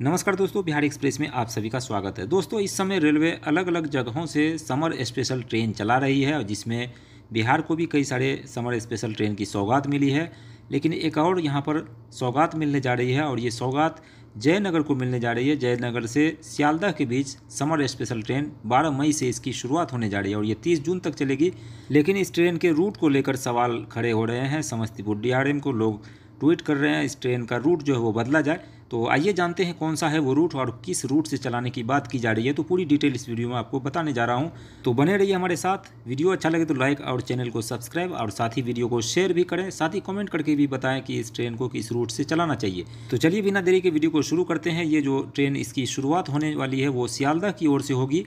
नमस्कार दोस्तों बिहार एक्सप्रेस में आप सभी का स्वागत है दोस्तों इस समय रेलवे अलग अलग जगहों से समर स्पेशल ट्रेन चला रही है जिसमें बिहार को भी कई सारे समर स्पेशल ट्रेन की सौगात मिली है लेकिन एक और यहाँ पर सौगात मिलने जा रही है और ये सौगात जयनगर को मिलने जा रही है जयनगर से सियालदह के बीच समर स्पेशल ट्रेन 12 मई से इसकी शुरुआत होने जा रही है और ये 30 जून तक चलेगी लेकिन इस ट्रेन के रूट को लेकर सवाल खड़े हो रहे हैं समस्तीपुर डी को लोग ट्वीट कर रहे हैं इस ट्रेन का रूट जो है वो बदला जाए तो आइए जानते हैं कौन सा है वो रूट और किस रूट से चलाने की बात की जा रही है तो पूरी डिटेल इस वीडियो में आपको बताने जा रहा हूँ तो बने रहिए हमारे साथ वीडियो अच्छा लगे तो लाइक और चैनल को सब्सक्राइब और साथ ही वीडियो को शेयर भी करें साथ ही कमेंट करके भी बताएं कि इस ट्रेन को किस रूट से चलाना चाहिए तो चलिए बिना देरी के वीडियो को शुरू करते हैं ये जो ट्रेन इसकी शुरुआत होने वाली है वो सियालदा की ओर से होगी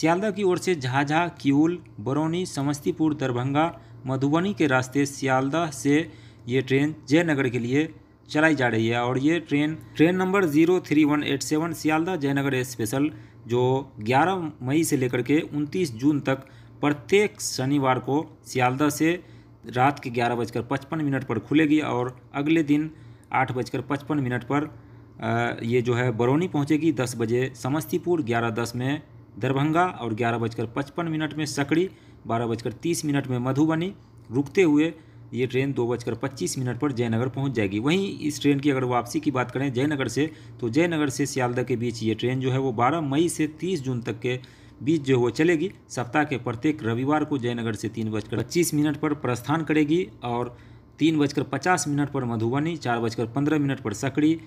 सियालदा की ओर से झाझा किउल बरौनी समस्तीपुर दरभंगा मधुबनी के रास्ते सियालदा से ये ट्रेन जयनगर के लिए चलाई जा रही है और ये train train number zero three one eight seven Sealdah Jaynagar special जो 11 मई से लेकर के 29 जून तक प्रत्येक शनिवार को सियालदा से रात के ग्यारह बजकर पचपन मिनट पर खुलेगी और अगले दिन आठ बजकर पचपन मिनट पर ये जो है बरौनी पहुंचेगी दस बजे समस्तीपुर ग्यारह दस में दरभंगा और ग्यारह बजकर पचपन मिनट में सकड़ी बारह बजकर तीस मिनट में मधुबनी रुकते हुए ये ट्रेन दो बजकर पच्चीस मिनट पर जयनगर पहुंच जाएगी वहीं इस ट्रेन की अगर वापसी की बात करें जयनगर से तो जयनगर से सियालदह के बीच ये ट्रेन जो है वो बारह मई से तीस जून तक के बीच जो है वो चलेगी सप्ताह के प्रत्येक रविवार को जयनगर से तीन बजकर पच्चीस मिनट पर प्रस्थान करेगी और तीन बजकर पचास मिनट पर मधुबनी चार बजकर पंद्रह मिनट पर सकड़ी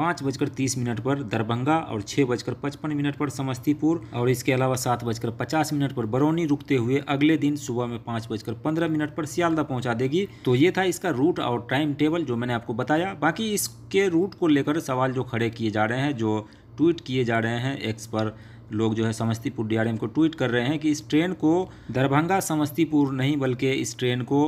पाँच बजकर तीस मिनट पर दरभंगा और छः बजकर पचपन मिनट पर समस्तीपुर और इसके अलावा सात बजकर पचास मिनट पर बरौनी रुकते हुए अगले दिन सुबह में पाँच बजकर पंद्रह मिनट पर सियालदा पहुंचा देगी तो ये था इसका रूट और टाइम टेबल जो मैंने आपको बताया बाकी इसके रूट को लेकर सवाल जो खड़े किए जा रहे हैं जो ट्वीट किए जा रहे हैं एक्स पर लोग जो है समस्तीपुर डी को ट्वीट कर रहे हैं कि इस ट्रेन को दरभंगा समस्तीपुर नहीं बल्कि इस ट्रेन को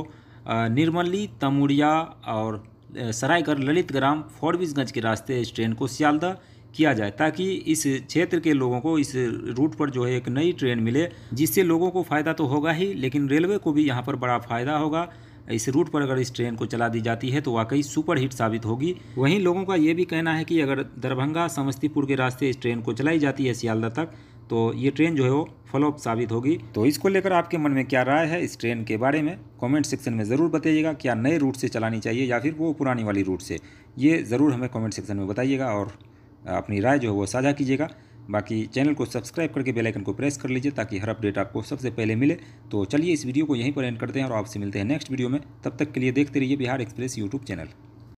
निर्मली तमुड़िया और सरायगढ़ ग्राम फोड़बिजगंज के रास्ते इस ट्रेन को सियालदा किया जाए ताकि इस क्षेत्र के लोगों को इस रूट पर जो है एक नई ट्रेन मिले जिससे लोगों को फ़ायदा तो होगा ही लेकिन रेलवे को भी यहाँ पर बड़ा फ़ायदा होगा इस रूट पर अगर इस ट्रेन को चला दी जाती है तो वाकई सुपर हिट साबित होगी वहीं लोगों का ये भी कहना है कि अगर दरभंगा समस्तीपुर के रास्ते इस ट्रेन को चलाई जाती है सियालदा तक तो ये ट्रेन जो है वो फ्लॉप साबित होगी तो इसको लेकर आपके मन में क्या राय है इस ट्रेन के बारे में कमेंट सेक्शन में ज़रूर बताइएगा क्या नए रूट से चलानी चाहिए या फिर वो पुरानी वाली रूट से ये ज़रूर हमें कमेंट सेक्शन में बताइएगा और अपनी राय जो है वो साझा कीजिएगा बाकी चैनल को सब्सक्राइब करके बेल आइकन को प्रेस कर लीजिए ताकि हर अपडेट आपको सबसे पहले मिले तो चलिए इस वीडियो को यहीं पर एंड करते हैं और आपसे मिलते हैं नेक्स्ट वीडियो में तब तक के लिए देखते रहिए बिहार एक्सप्रेस यूट्यूब चैनल